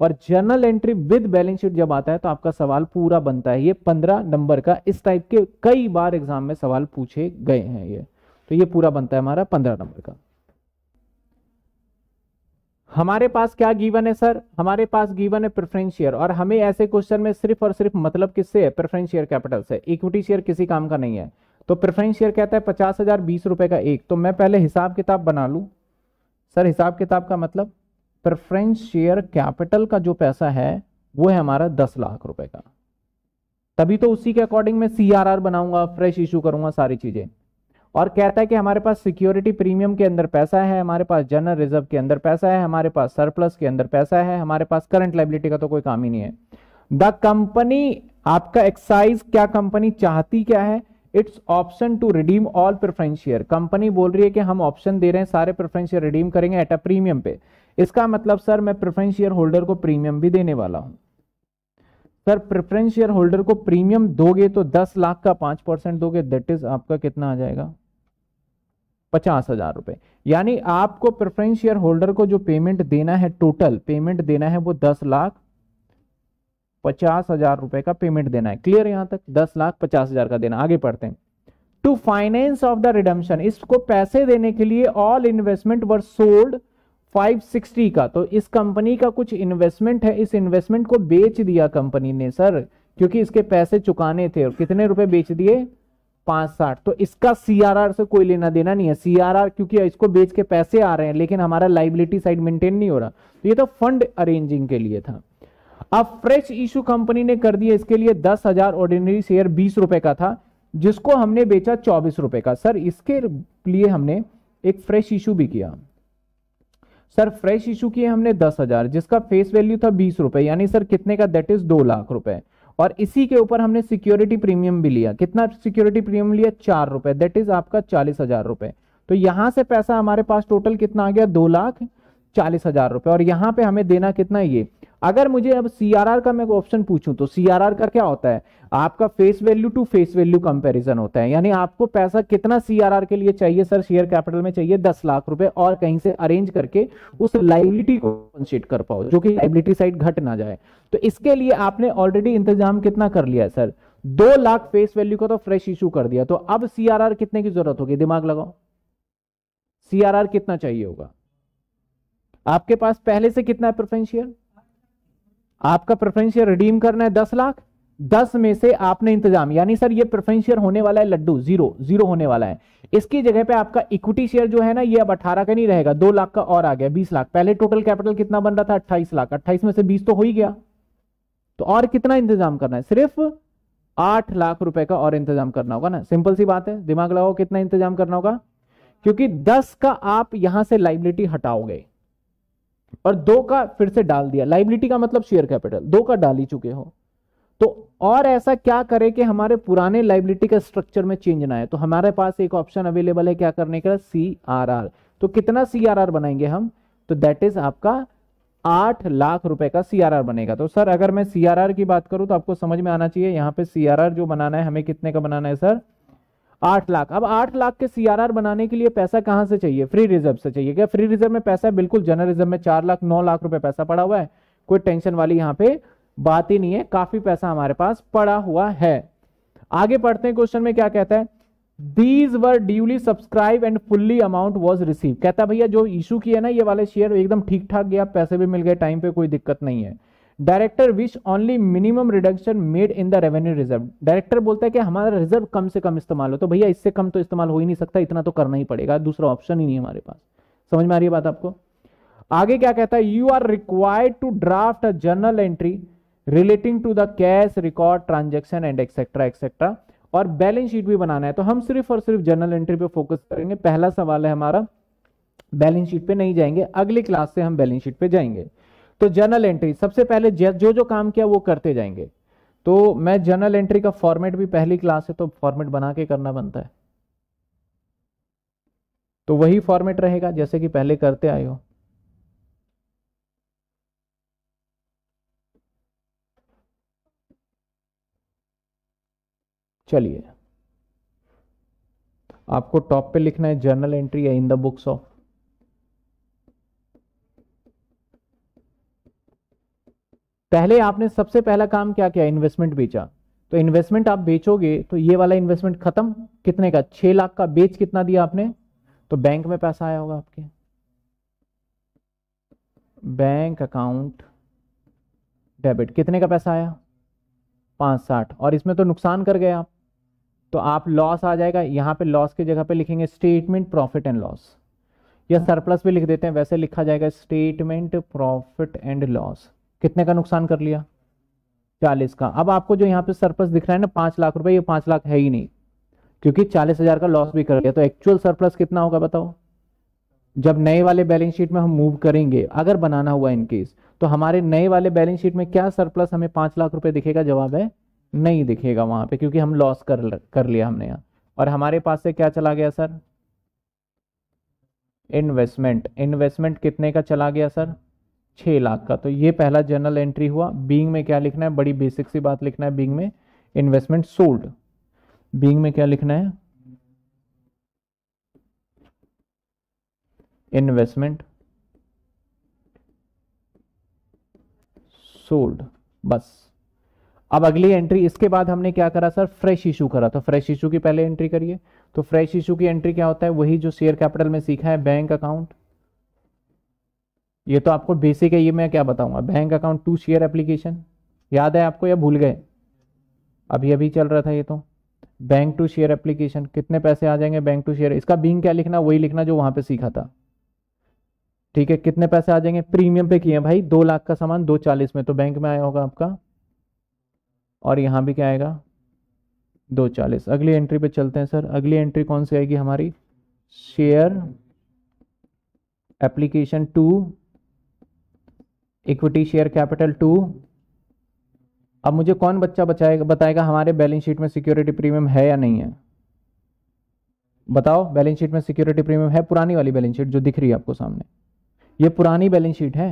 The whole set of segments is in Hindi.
और journal entry with balance sheet जब आता है तो आपका सवाल पूरा बनता है ये पंद्रह नंबर का इस टाइप के कई बार एग्जाम में सवाल पूछे गए हैं ये तो ये पूरा बनता है हमारा पंद्रह नंबर का हमारे पास क्या गिवन है सर हमारे पास गिवन है प्रेफरेंस शेयर और हमें ऐसे क्वेश्चन में सिर्फ और सिर्फ मतलब किससे है प्रेफरेंस शेयर कैपिटल से इक्विटी शेयर किसी काम का नहीं है तो प्रेफरेंस शेयर कहता है पचास हजार बीस रुपए का एक तो मैं पहले हिसाब किताब बना लू सर हिसाब किताब का मतलब प्रेफरेंस शेयर कैपिटल का जो पैसा है वो है हमारा दस लाख रुपए का तभी तो उसी के अकॉर्डिंग मैं सी बनाऊंगा फ्रेश इशू करूंगा सारी चीजें और कहता है कि हमारे पास सिक्योरिटी प्रीमियम के अंदर पैसा है हमारे पास जनरल रिजर्व के अंदर पैसा है हमारे पास सरप्लस के अंदर पैसा है हमारे पास करंट लाइबिलिटी का तो कोई काम ही नहीं है द कंपनी आपका एक्साइज क्या कंपनी चाहती क्या है its option to redeem all preference share company बोल रही है कि हम ऑप्शन दे रहे हैं सारे प्रेफरेंस शेयर रिडीम करेंगे एट अ प्रीमियम पे इसका मतलब सर मैं प्रेफरेंस शेयर होल्डर को प्रीमियम भी देने वाला हूं सर प्रेफरेंस शेयर होल्डर को प्रीमियम दोगे तो दस लाख का पांच परसेंट दोगे दैट इज आपका कितना आ जाएगा पचास हजार रुपए यानी आपको प्रेफरेंस शेयर होल्डर को जो पेमेंट देना है टोटल पेमेंट देना है वो दस लाख पचास हजार रुपए का पेमेंट देना है क्लियर यहां तक दस लाख पचास हजार का देना आगे पढ़ते हैं to finance of the redemption इसको पैसे देने के लिए ऑल इन्वेस्टमेंट वर सोल्ड 560 का तो इस कंपनी का कुछ इन्वेस्टमेंट है इस इन्वेस्टमेंट को बेच दिया कंपनी ने सर क्योंकि इसके पैसे चुकाने थे और कितने रुपए बेच दिए पांच साठ तो इसका सीआरआर से कोई लेना देना नहीं है सीआरआर क्योंकि इसको बेच के पैसे आ रहे हैं लेकिन हमारा लाइबिलिटी साइड मेंटेन नहीं हो रहा तो ये तो फंड अरेंजिंग के लिए था अब फ्रेश इशू कंपनी ने कर दिया इसके लिए दस हजार ऑर्डिनरी शेयर बीस रुपए का था जिसको हमने बेचा चौबीस रुपए का सर इसके लिए हमने एक फ्रेश इशू भी किया सर फ्रेश इशू किए हमने दस हजार जिसका फेस वैल्यू था बीस रुपए यानी सर कितने का दैट इज दो लाख रुपए और इसी के ऊपर हमने सिक्योरिटी प्रीमियम भी लिया कितना सिक्योरिटी प्रीमियम लिया चार रुपए दैट इज आपका चालीस हजार रुपए तो यहां से पैसा हमारे पास टोटल कितना आ गया दो लाख चालीस हजार रुपए और यहां पे हमें देना कितना ये अगर मुझे अब सीआरआर का मैं ऑप्शन पूछूं तो आर का क्या होता है आपका face value to face value comparison होता है यानी आपको पैसा कितना सीआरआर के लिए चाहिए सर शेयर कैपिटल में चाहिए दस लाख रुपए और कहीं से अरेंज करके उस लाइबिलिटी को कंसिड कर पाओ जो कि लाइबिलिटी साइड घट ना जाए तो इसके लिए आपने ऑलरेडी इंतजाम कितना कर लिया है सर दो लाख फेस वैल्यू को तो फ्रेश इशू कर दिया तो अब आर कितने की जरूरत होगी दिमाग लगाओ आर कितना चाहिए होगा आपके पास पहले से कितना है प्रेफरेंस शेयर आपका प्रेफरेंस शेयर रिडीम करना है दस लाख दस में से आपने इंतजाम यानी सर ये प्रेफरेंस शेयर होने वाला है लड्डू जीरो जीरो होने वाला है इसकी जगह पे आपका इक्विटी शेयर जो है ना ये अब अठारह का नहीं रहेगा दो लाख का और आ गया बीस लाख पहले टोटल कैपिटल कितना बन रहा था अट्ठाईस लाख अट्ठाईस में से बीस तो हो ही गया तो और कितना इंतजाम करना है सिर्फ आठ लाख रुपए का और इंतजाम करना होगा ना सिंपल सी बात है दिमाग लगाओ कितना इंतजाम करना होगा क्योंकि दस का आप यहां से लाइबिलिटी हटाओगे और दो का फिर से डाल दिया लाइबिलिटी का मतलब शेयर कैपिटल दो का डाल ही चुके हो तो और ऐसा क्या करें कि हमारे पुराने लाइबिलिटी का स्ट्रक्चर में चेंज ना आए तो हमारे पास एक ऑप्शन अवेलेबल है क्या करने का सी आर आर तो कितना सी आर आर बनाएंगे हम तो दैट इज आपका आठ लाख रुपए का आर बनेगा तो सर अगर मैं आर की बात करूं तो आपको समझ में आना चाहिए यहां पे आर जो बनाना है हमें कितने का बनाना है सर आठ लाख अब आठ लाख के सीआरआर बनाने के लिए पैसा कहां से चाहिए फ्री रिजर्व से चाहिए क्या फ्री रिजर्व में पैसा बिल्कुल जनरल रिजर्व में चार लाख नौ लाख रुपए पैसा पड़ा हुआ है कोई टेंशन वाली यहाँ पे बात ही नहीं है काफी पैसा हमारे पास पड़ा हुआ है आगे पढ़ते हैं क्वेश्चन में क्या कहता है these were duly subscribed and fully amount was receive कहता भैया जो इशू किया ना ये वाले शेयर एकदम ठीक ठाक गया पैसे भी मिल गए टाइम पे कोई दिक्कत नहीं है director wish only minimum reduction made in the revenue reserve director बोलता है कि हमारा रिजर्व कम से कम इस्तेमाल हो तो भैया इससे कम तो इस्तेमाल हो ही नहीं सकता इतना तो करना ही पड़ेगा दूसरा ऑप्शन ही नहीं हमारे पास समझ में आ रही है बात आपको आगे क्या कहता है you are required to draft a journal entry relating to the cash record transaction and etcetera etcetera और बैलेंस शीट भी बनाना है तो हम सिर्फ और सिर्फ जर्नल एंट्री पे फोकस करेंगे पहला सवाल है हमारा बैलेंस शीट पे नहीं जाएंगे अगले क्लास से हम बैलेंस शीट पे जाएंगे तो जर्नल एंट्री सबसे पहले जो जो काम किया वो करते जाएंगे तो मैं जर्नल एंट्री का फॉर्मेट भी पहली क्लास है तो फॉर्मेट बना के करना बनता है तो वही फॉर्मेट रहेगा जैसे कि पहले करते आए हो चलिए आपको टॉप पे लिखना है जर्नल एंट्री या इन द बुक्स ऑफ पहले आपने सबसे पहला काम क्या किया इन्वेस्टमेंट बेचा तो इन्वेस्टमेंट आप बेचोगे तो ये वाला इन्वेस्टमेंट खत्म कितने का छह लाख का बेच कितना दिया आपने तो बैंक में पैसा आया होगा आपके बैंक अकाउंट डेबिट कितने का पैसा आया पांच साठ और इसमें तो नुकसान कर गए आप तो आप लॉस आ जाएगा यहां पे लॉस की जगह पे लिखेंगे स्टेटमेंट प्रॉफिट एंड लॉस या सरप्लस भी लिख देते हैं वैसे लिखा जाएगा स्टेटमेंट प्रॉफिट एंड लॉस कितने का नुकसान कर लिया चालीस का अब आपको जो यहाँ पे सरप्लस दिख रहा है ना पांच लाख रुपए ये पांच लाख है ही नहीं क्योंकि चालीस हजार का लॉस भी कर लिया तो एक्चुअल सरप्लस कितना होगा बताओ जब नए वाले बैलेंस शीट में हम मूव करेंगे अगर बनाना हुआ इनकेस तो हमारे नए वाले बैलेंस शीट में क्या सरप्लस हमें पांच लाख रुपए दिखेगा जवाब है नहीं दिखेगा वहां पे क्योंकि हम लॉस कर कर लिया हमने यहाँ और हमारे पास से क्या चला गया सर इन्वेस्टमेंट इन्वेस्टमेंट कितने का चला गया सर छः लाख का तो ये पहला जर्नल एंट्री हुआ बींग में क्या लिखना है बड़ी बेसिक सी बात लिखना है बींग में इन्वेस्टमेंट सोल्ड बींग में क्या लिखना है इन्वेस्टमेंट सोल्ड बस अब अगली एंट्री इसके बाद हमने क्या करा सर फ्रेश इशू करा तो फ्रेश इशू की पहले एंट्री करिए तो फ्रेश इशू की एंट्री क्या होता है वही जो शेयर कैपिटल में सीखा है बैंक अकाउंट ये तो आपको बेसिक है ये मैं क्या बताऊंगा bank account to share application याद है आपको या भूल गए अभी अभी चल रहा था ये तो बैंक टू शेयर एप्लीकेशन कितने पैसे आ जाएंगे बैंक टू शेयर इसका बींग क्या लिखना वही लिखना जो वहां पे सीखा था ठीक है कितने पैसे आ जाएंगे प्रीमियम पे किए भाई दो लाख का सामान दो चालीस में तो बैंक में आया होगा आपका और यहां भी क्या आएगा दो चालीस अगली एंट्री पे चलते हैं सर अगली एंट्री कौन सी आएगी हमारी share application to equity share capital to अब मुझे कौन बच्चा बचाएगा बताएगा हमारे बैलेंस शीट में सिक्योरिटी प्रीमियम है या नहीं है बताओ बैलेंस शीट में सिक्योरिटी प्रीमियम है पुरानी वाली बैलेंस शीट जो दिख रही है आपको सामने ये पुरानी बैलेंस शीट है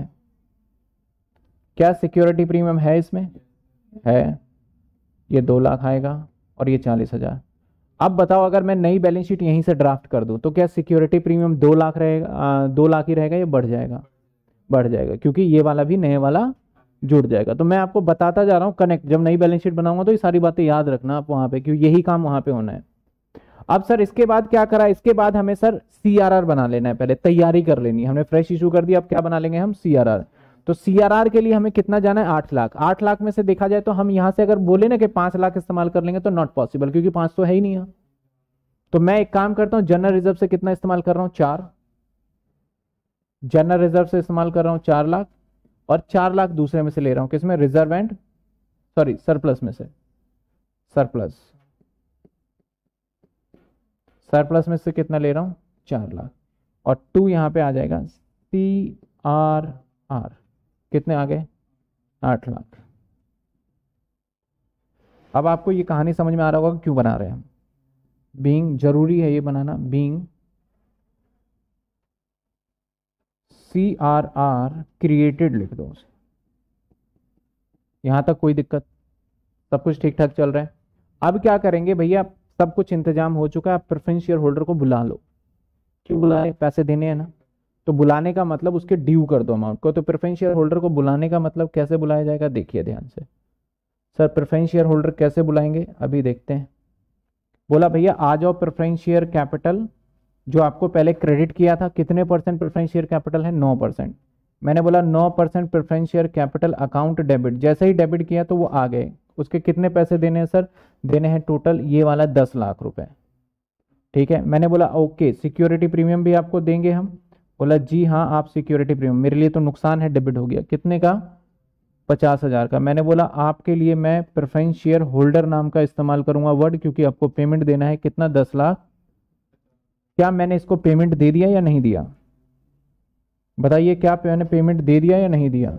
क्या सिक्योरिटी प्रीमियम है इसमें है ये दो लाख आएगा और ये चालीस हज़ार अब बताओ अगर मैं नई बैलेंस शीट यहीं से ड्राफ्ट कर दूं तो क्या सिक्योरिटी प्रीमियम दो लाख रहेगा दो लाख ही रहेगा या बढ़ जाएगा बढ़ जाएगा क्योंकि ये वाला भी नए वाला जुड़ जाएगा तो मैं आपको बताता जा रहा हूँ कनेक्ट जब नई बैलेंस शीट बनाऊंगा तो ये सारी बातें याद रखना आप वहाँ पे क्यों यही काम वहाँ पे होना है अब सर इसके बाद क्या करा इसके बाद हमें सर सी बना लेना है पहले तैयारी कर लेनी है हमने फ्रेश इशू कर दिया अब क्या बना लेंगे हम सी तो सी के लिए हमें कितना जाना है आठ लाख आठ लाख में से देखा जाए तो हम यहाँ से अगर बोले ना कि पांच लाख इस्तेमाल कर लेंगे तो नॉट पॉसिबल क्योंकि पांच तो है ही नहीं है तो मैं एक काम करता हूँ जनरल रिजर्व से कितना इस्तेमाल कर रहा हूँ चार जनरल रिजर्व से इस्तेमाल कर रहा हूं चार लाख और चार लाख दूसरे में से ले रहा हूं किसमें रिजर्व एंड सॉरी सरप्लस में से सरप्लस सरप्लस में से कितना ले रहा हूं चार लाख और टू यहां पे आ जाएगा सी आर आर कितने आ गए आठ लाख अब आपको ये कहानी समझ में आ रहा होगा क्यों बना रहे हैं हम बींग जरूरी है ये बनाना being C R R created लिख दो उसे यहां तक कोई दिक्कत सब कुछ ठीक ठाक चल रहा है अब क्या करेंगे भैया सब कुछ इंतजाम हो चुका है आप प्रिफरेंस शेयर होल्डर को बुला लो क्यों बुलाए पैसे देने हैं ना तो बुलाने का मतलब उसके ड्यू कर दो अमाउंट को तो प्रिफरेंस शेयर होल्डर को बुलाने का मतलब कैसे बुलाया जाएगा देखिए ध्यान से सर प्रिफरेंस शेयर होल्डर कैसे बुलाएंगे अभी देखते हैं बोला भैया आ जाओ प्रिफरेंस शेयर कैपिटल जो आपको पहले क्रेडिट किया था कितने परसेंट प्रेफरेंस शेयर कैपिटल है नौ परसेंट मैंने बोला नौ percent preference share capital account debit जैसे ही डेबिट किया तो वो आ गए उसके कितने पैसे देने हैं सर देने हैं टोटल ये वाला दस लाख रुपए ठीक है मैंने बोला ओके सिक्योरिटी प्रीमियम भी आपको देंगे हम बोला जी हाँ आप सिक्योरिटी प्रीमियम मेरे लिए तो नुकसान है डेबिट हो गया कितने का पचास हज़ार का मैंने बोला आपके लिए मैं प्रेफरेंस शेयर होल्डर नाम का इस्तेमाल करूंगा वर्ड क्योंकि आपको पेमेंट देना है कितना दस लाख क्या मैंने इसको पेमेंट दे दिया या नहीं दिया बताइए क्या मैंने पेमेंट दे दिया या नहीं दिया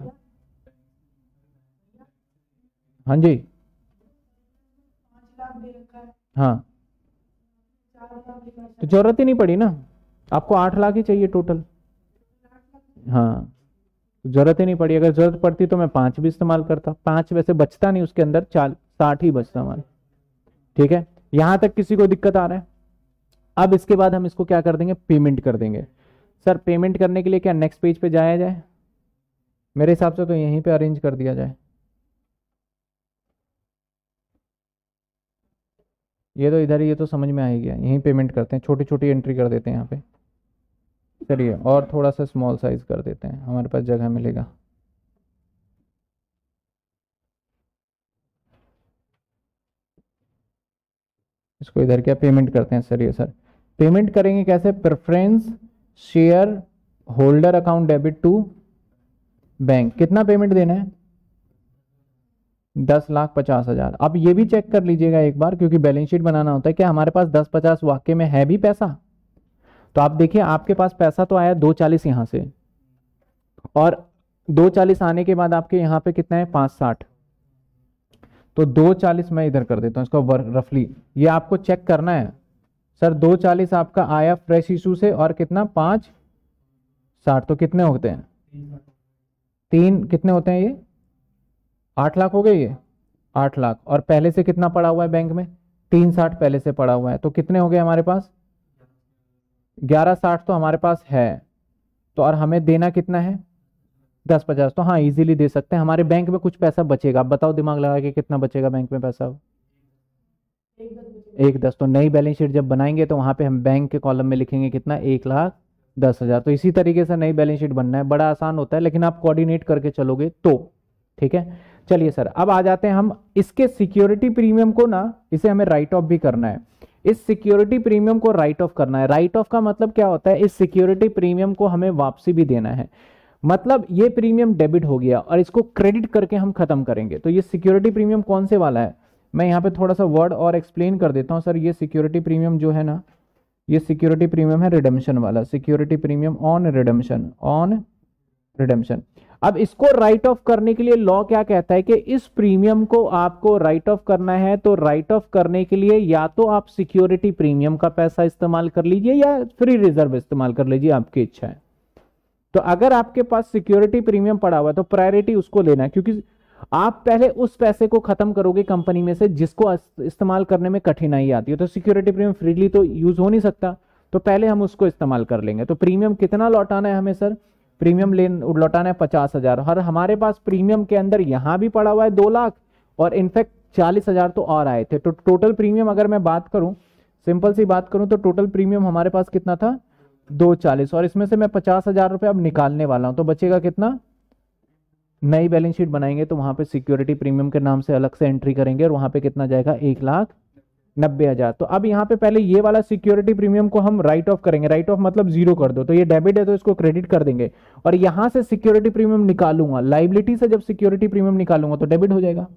हाँ जी हाँ तो जरूरत ही नहीं पड़ी ना आपको आठ लाख ही चाहिए टोटल हाँ जरूरत ही नहीं पड़ी अगर जरूरत पड़ती तो मैं पांच भी इस्तेमाल करता पांच वैसे बचता नहीं उसके अंदर चाल साठ ही बचता हमारा ठीक है यहां तक किसी को दिक्कत आ रहा है अब इसके बाद हम इसको क्या कर देंगे पेमेंट कर देंगे सर पेमेंट करने के लिए क्या नेक्स्ट पेज पे जाया जाए मेरे हिसाब से तो यहीं पे अरेंज कर दिया जाए ये तो इधर ये तो समझ में आएगी यहीं पेमेंट करते हैं छोटी छोटी एंट्री कर देते हैं यहाँ पे चलिए और थोड़ा सा स्मॉल साइज़ कर देते हैं हमारे पास जगह मिलेगा इसको इधर क्या पेमेंट करते हैं सर ये सर पेमेंट करेंगे कैसे preference share holder account debit to bank कितना पेमेंट देना है दस लाख पचास हजार आप ये भी चेक कर लीजिएगा एक बार क्योंकि बैलेंस शीट बनाना होता है क्या हमारे पास दस पचास वाक्य में है भी पैसा तो आप देखिए आपके पास पैसा तो आया दो चालीस यहां से और दो चालीस आने के बाद आपके यहां पे कितना है पांच साठ तो दो चालीस मैं इधर कर देता हूँ इसको रफली ये आपको चेक करना है सर दो चालीस आपका आया फ्रेश इशू से और कितना पाँच साठ तो कितने होते हैं तीन कितने होते हैं ये आठ लाख हो गए ये आठ लाख और पहले से कितना पड़ा हुआ है बैंक में तीन साठ पहले से पड़ा हुआ है तो कितने हो गए हमारे पास ग्यारह साठ तो हमारे पास है तो और हमें देना कितना है दस पचास तो हाँ इजीली दे सकते हैं हमारे बैंक में कुछ पैसा बचेगा आप बताओ दिमाग लगा के कितना बचेगा बैंक में पैसा एक दस तो नई बैलेंस शीट जब बनाएंगे तो वहाँ पे हम बैंक के कॉलम में लिखेंगे कितना एक लाख दस हज़ार तो इसी तरीके से नई बैलेंस शीट बनना है बड़ा आसान होता है लेकिन आप कोऑर्डिनेट करके चलोगे तो ठीक है चलिए सर अब आ जाते हैं हम इसके सिक्योरिटी प्रीमियम को ना इसे हमें राइट ऑफ भी करना है इस सिक्योरिटी प्रीमियम को राइट ऑफ करना है राइट ऑफ का मतलब क्या होता है इस सिक्योरिटी प्रीमियम को हमें वापसी भी देना है मतलब ये प्रीमियम डेबिट हो गया और इसको क्रेडिट करके हम खत्म करेंगे तो ये सिक्योरिटी प्रीमियम कौन से वाला है मैं यहाँ पे थोड़ा सा वर्ड और एक्सप्लेन कर देता हूँ सर ये सिक्योरिटी प्रीमियम जो है ना ये सिक्योरिटी प्रीमियम है रिडम्शन वाला security premium on redemption on redemption अब इसको राइट ऑफ करने के लिए लॉ क्या कहता है कि इस प्रीमियम को आपको राइट ऑफ करना है तो राइट ऑफ करने के लिए या तो आप सिक्योरिटी प्रीमियम का पैसा इस्तेमाल कर लीजिए या फ्री रिजर्व इस्तेमाल कर लीजिए आपकी इच्छा है तो अगर आपके पास सिक्योरिटी प्रीमियम पड़ा हुआ है तो प्रायोरिटी उसको लेना है क्योंकि आप पहले उस पैसे को खत्म करोगे कंपनी में से जिसको इस्तेमाल करने में कठिनाई आती है तो सिक्योरिटी प्रीमियम फ्रीडली तो यूज हो नहीं सकता तो पहले हम उसको इस्तेमाल कर लेंगे तो प्रीमियम कितना लौटाना है हमें सर प्रीमियम ले लौटाना है पचास हजार हर हमारे पास प्रीमियम के अंदर यहां भी पड़ा हुआ है दो लाख और इनफैक्ट चालीस हजार तो और आए थे तो टोटल प्रीमियम अगर मैं बात करूँ सिंपल सी बात करूँ तो टोटल प्रीमियम हमारे पास कितना था दो चालीस और इसमें से मैं पचास हजार रुपये अब निकालने वाला हूँ तो बचेगा कितना नई बैलेंस शीट बनाएंगे तो वहाँ पे सिक्योरिटी प्रीमियम के नाम से अलग से एंट्री करेंगे और वहाँ पे कितना जाएगा एक लाख नब्बे हज़ार तो अब यहाँ पे पहले ये वाला सिक्योरिटी प्रीमियम को हम राइट ऑफ करेंगे राइट ऑफ मतलब जीरो कर दो तो ये डेबिट है तो इसको क्रेडिट कर देंगे और यहाँ से सिक्योरिटी प्रीमियम निकालूंगा लाइबिलिटी से जब सिक्योरिटी प्रीमियम निकालूंगा तो डेबिट हो जाएगा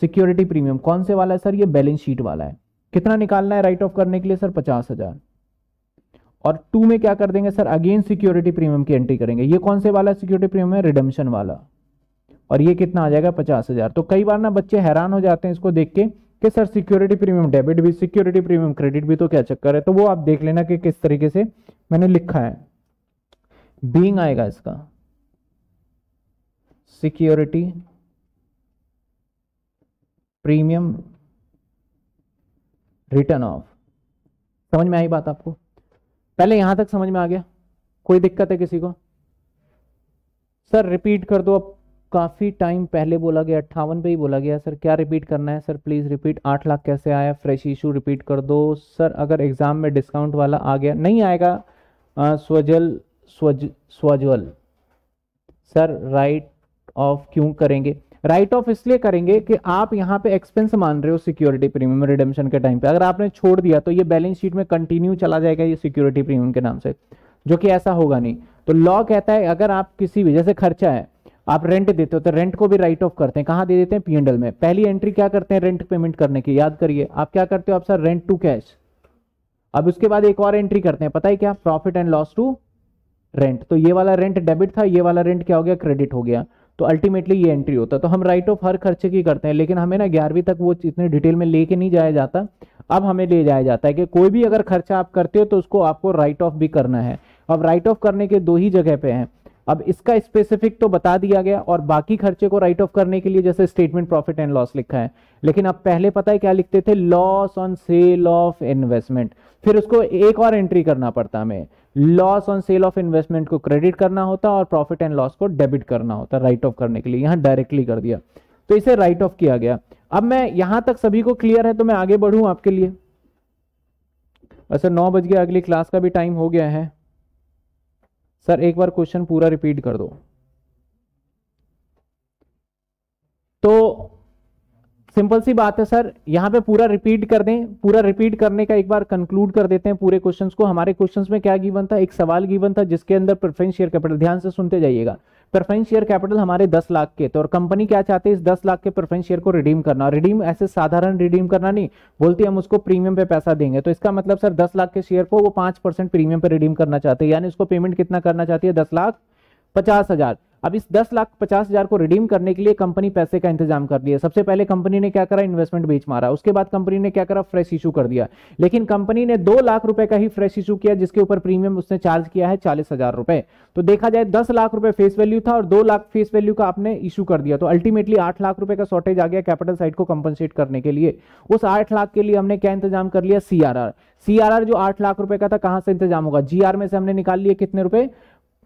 सिक्योरिटी प्रीमियम कौन से वाला है सर ये बैलेंस शीट वाला है कितना निकालना है राइट ऑफ करने के लिए सर पचास हज़ार और टू में क्या कर देंगे सर अगेन सिक्योरिटी प्रीमियम की एंट्री करेंगे ये कौन से वाला सिक्योरिटी प्रीमियम है रिडम्शन वाला और ये कितना आ जाएगा पचास हज़ार तो कई बार ना बच्चे हैरान हो जाते हैं इसको देख के कि सर सिक्योरिटी प्रीमियम डेबिट भी सिक्योरिटी प्रीमियम क्रेडिट भी तो क्या चक्कर है तो वो आप देख लेना कि किस तरीके से मैंने लिखा है बींग आएगा इसका सिक्योरिटी प्रीमियम रिटर्न ऑफ समझ में आई बात आपको पहले यहां तक समझ में आ गया कोई दिक्कत है किसी को सर रिपीट कर दो अब काफ़ी टाइम पहले बोला गया अट्ठावन पे ही बोला गया सर क्या रिपीट करना है सर प्लीज़ रिपीट आठ लाख कैसे आया फ्रेश इशू रिपीट कर दो सर अगर एग्ज़ाम में डिस्काउंट वाला आ गया नहीं आएगा स्वजल स्वज स्वजल सर राइट ऑफ क्यों करेंगे राइट ऑफ इसलिए करेंगे कि आप यहाँ पे एक्सपेंस मान रहे हो सिक्योरिटी प्रीमियम रिडेमशन के टाइम पे अगर आपने छोड़ दिया तो ये बैलेंस शीट में कंटिन्यू चला जाएगा ये सिक्योरिटी प्रीमियम के नाम से जो कि ऐसा होगा नहीं तो लॉ कहता है अगर आप किसी भी जैसे खर्चा है आप रेंट देते हो तो रेंट को भी राइट ऑफ करते हैं कहाँ दे देते हैं पी एंडल में पहली एंट्री क्या करते हैं रेंट पेमेंट करने की याद करिए आप क्या करते हो आप सर रेंट टू कैश अब उसके बाद एक और एंट्री करते हैं पता है क्या profit and loss to rent तो ये वाला रेंट डेबिट था ये वाला रेंट क्या हो गया क्रेडिट हो गया तो अल्टीमेटली ये एंट्री होता है तो हम राइट ऑफ हर खर्चे की करते हैं लेकिन हमें ना ग्यारहवीं तक वो इतने डिटेल में लेके नहीं जाया जाता अब हमें ले जाया जाता है कि कोई भी अगर खर्चा आप करते हो तो उसको आपको राइट ऑफ भी करना है अब राइट ऑफ करने के दो ही जगह पे हैं अब इसका स्पेसिफिक तो बता दिया गया और बाकी खर्चे को राइट ऑफ करने के लिए जैसे स्टेटमेंट प्रॉफिट एंड लॉस लिखा है लेकिन अब पहले पता है क्या लिखते थे loss on sale of investment फिर उसको एक और एंट्री करना पड़ता हमें loss on sale of investment को क्रेडिट करना होता और प्रॉफिट एंड लॉस को डेबिट करना होता राइट ऑफ करने के लिए यहां डायरेक्टली कर दिया तो इसे राइट ऑफ किया गया अब मैं यहां तक सभी को क्लियर है तो मैं आगे बढ़ू आपके लिए अच्छा नौ बज गया अगली क्लास का भी टाइम हो गया है सर एक बार क्वेश्चन पूरा रिपीट कर दो सिंपल सी बात है सर यहाँ पे पूरा रिपीट कर दें पूरा रिपीट करने का एक बार कंक्लूड कर देते हैं पूरे क्वेश्चंस को हमारे क्वेश्चंस में क्या गिवन था एक सवाल गिवन था जिसके अंदर प्रेफरेंस शेयर कैपिटल ध्यान से सुनते जाइएगा प्रेफरेंस शेयर कैपिटल हमारे 10 लाख के थे तो और कंपनी क्या चाहते हैं इस दस लाख के प्रेफरेंस शेयर को रिडीम करना रिडीम ऐसे साधारण रिडीम करना नहीं बोलती हम उसको प्रीमियम पे पैसा देंगे तो इसका मतलब सर दस लाख के शेयर को वो पांच प्रीमियम पर रिडीम करना चाहते हैं यानी उसको पेमेंट कितना करना चाहती है दस लाख पचास हजार अब इस दस लाख पचास हजार को रिडीम करने के लिए कंपनी पैसे का इंतजाम कर दिया सबसे पहले कंपनी ने क्या करा इन्वेस्टमेंट बेच मारा उसके बाद कंपनी ने क्या करा फ्रेश इशू कर दिया लेकिन कंपनी ने दो लाख रुपए का ही फ्रेश इशू किया जिसके ऊपर प्रीमियम उसने चार्ज किया है चालीस हजार रुपए तो देखा जाए दस लाख रुपए फेस वैल्यू था और दो लाख फेस वैल्यू का आपने इशू कर दिया तो अल्टीमेटली आठ लाख रुपए का शॉर्टेज आ गया कैपिटल साइड को कंपनसेट करने के लिए उस आठ लाख के लिए हमने क्या इंतजाम कर लिया सीआरआर सीआरआर जो आठ लाख रुपए का था कहां से इंतजाम होगा जीआर में से हमने निकाल लिया कितने रुपए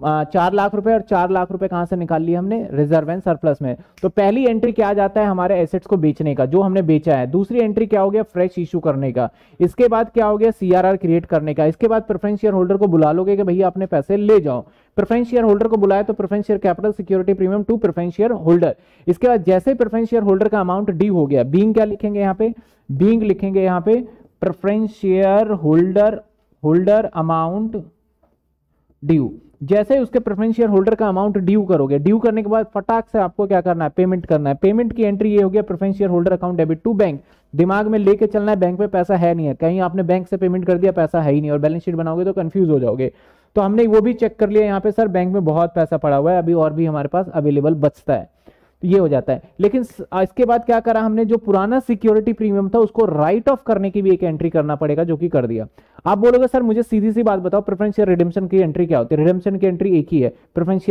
चार लाख रुपए और चार लाख रुपए कहां से निकाल लिए हमने रिजर्व एंड सरप्लस में तो पहली एंट्री क्या जाता है हमारे एसेट्स को बेचने का जो हमने बेचा है दूसरी एंट्री क्या हो गया फ्रेश इशू करने का इसके बाद क्या हो गया सीआरआर क्रिएट करने का इसके बाद प्रेफरेंस शेयर होल्डर को बुला लोगे कि भैया अपने पैसे ले जाओ प्रेफरेंस शेयर होल्डर को बुलाया तो preference share capital security premium to preference share holder इसके बाद जैसे प्रेफरेंस शेयर होल्डर का अमाउंट डी हो गया बींग क्या लिखेंगे यहाँ पे बींग लिखेंगे यहाँ पे preference share holder holder amount due जैसे उसके प्रेफरेंस शेयर होल्डर का अमाउंट ड्यू करोगे ड्यू करने के बाद फटाक से आपको क्या करना है पेमेंट करना है पेमेंट की एंट्री ये गया preference share holder account debit to bank दिमाग में लेके चलना है बैंक में पैसा है नहीं है कहीं आपने बैंक से पेमेंट कर दिया पैसा है ही नहीं और बैलेंस शीट बनाओगे तो कन्फ्यूज हो जाओगे तो हमने वो भी चेक कर लिया यहाँ पे सर बैंक में बहुत पैसा पड़ा हुआ है अभी और भी हमारे पास अवेलेबल बचता है तो ये हो जाता है लेकिन इसके बाद क्या करा हमने जो पुराना सिक्योरिटी प्रीमियम था उसको राइट ऑफ करने की भी एक एंट्री करना पड़ेगा जो कि कर दिया आप बोलोगे सर मुझे सीधी सी बात बताओ प्रेफरेंस शेयर रिडेम्पशन की एंट्री क्या होती है रिडेम्पशन की एंट्री एक ही है preference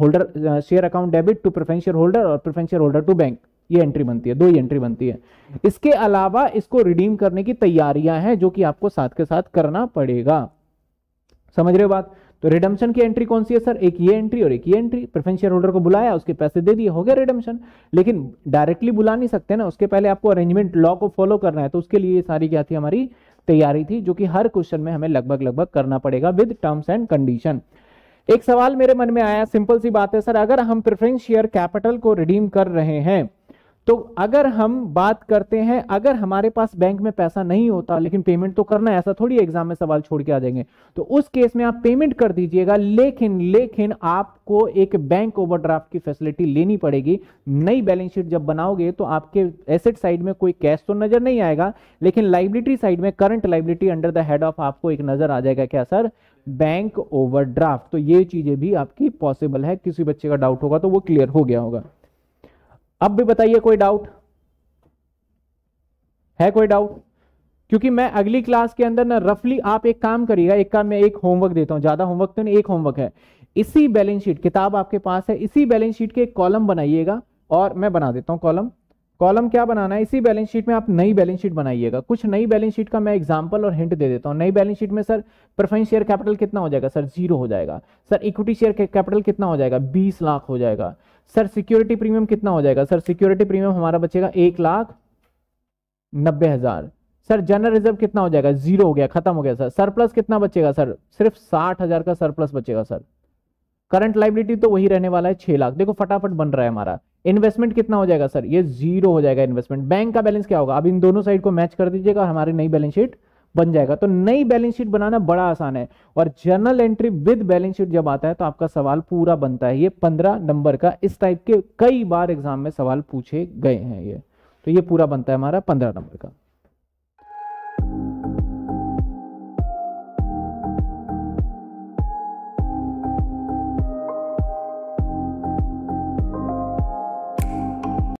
holder share account debit to preference holder और प्रेफरेंस होल्डर टू बैंक ये एंट्री बनती है दो ही एंट्री बनती है इसके अलावा इसको रिडीम करने की तैयारियां हैं जो कि आपको साथ के साथ करना पड़ेगा समझ रहे हो बात तो रिडम्शन की एंट्री कौन सी है सर एक ये एंट्री और एक ये एंट्री प्रेफरेंस शेयर होल्डर को बुलाया उसके पैसे दे दिए हो गया रिडम्शन लेकिन डायरेक्टली बुला नहीं सकते ना उसके पहले आपको अरेंजमेंट लॉ को फॉलो करना है तो उसके लिए सारी क्या थी हमारी तैयारी थी जो कि हर क्वेश्चन में हमें लगभग लगभग करना पड़ेगा विद टर्म्स एंड कंडीशन एक सवाल मेरे मन में आया सिंपल सी बात है सर अगर हम प्रेफरेंस शेयर कैपिटल को रिडीम कर रहे हैं तो अगर हम बात करते हैं अगर हमारे पास बैंक में पैसा नहीं होता लेकिन पेमेंट तो करना है ऐसा थोड़ी एग्जाम में सवाल छोड़ के आ जाएंगे तो उस केस में आप पेमेंट कर दीजिएगा लेकिन लेकिन आपको एक बैंक ओवरड्राफ्ट की फैसिलिटी लेनी पड़ेगी नई बैलेंस शीट जब बनाओगे तो आपके एसेट साइड में कोई कैश तो नजर नहीं आएगा लेकिन लाइबिलिटी साइड में current liability under the head of आपको एक नजर आ जाएगा क्या सर बैंक ओवरड्राफ्ट तो ये चीजें भी आपकी पॉसिबल है किसी बच्चे का डाउट होगा तो वो क्लियर हो गया होगा अब भी बताइए कोई डाउट है कोई डाउट क्योंकि मैं अगली क्लास के अंदर ना रफली आप एक काम करिएगा एक काम मैं एक होमवर्क देता हूं ज्यादा होमवर्क तो नहीं एक होमवर्क है इसी बैलेंस शीट किताब आपके पास है इसी बैलेंस शीट के एक कॉलम बनाइएगा और मैं बना देता हूं कॉलम कॉलम क्या बनाना है इसी बैलेंस शीट में आप नई बैलेंस शीट बनाइएगा कुछ नई बैलेंस शीट का मैं एग्जांपल और हिंट दे देता हूँ नई बैलेंस शीट में सर प्रेफरेंस शेयर कैपिटल कितना हो जाएगा सर जीरो हो जाएगा सर इक्विटी शेयर कैपिटल कितना हो जाएगा बीस लाख हो जाएगा सर सिक्योरिटी प्रीमियम कितना हो जाएगा सर सिक्योरिटी प्रीमियम हमारा बचेगा एक लाख नब्बे हजार सर जनरल रिजर्व कितना हो जाएगा जीरो हो गया खत्म हो गया सर सरप्लस कितना बचेगा सर सिर्फ साठ हजार का सरप्लस बचेगा सर करंट लाइबिलिटी तो वही रहने वाला है छह लाख देखो फटाफट बन रहा है हमारा इन्वेस्टमेंट कितना हो जाएगा सर ये जीरो हो जाएगा इन्वेस्टमेंट बैंक का बैलेंस क्या होगा अब इन दोनों साइड को मैच कर दीजिएगा हमारी नई बैलेंस शीट बन जाएगा तो नई बैलेंस शीट बनाना बड़ा आसान है और journal entry with balance sheet जब आता है तो आपका सवाल पूरा बनता है ये पंद्रह नंबर का इस टाइप के कई बार एग्जाम में सवाल पूछे गए हैं ये तो ये पूरा बनता है हमारा पंद्रह नंबर का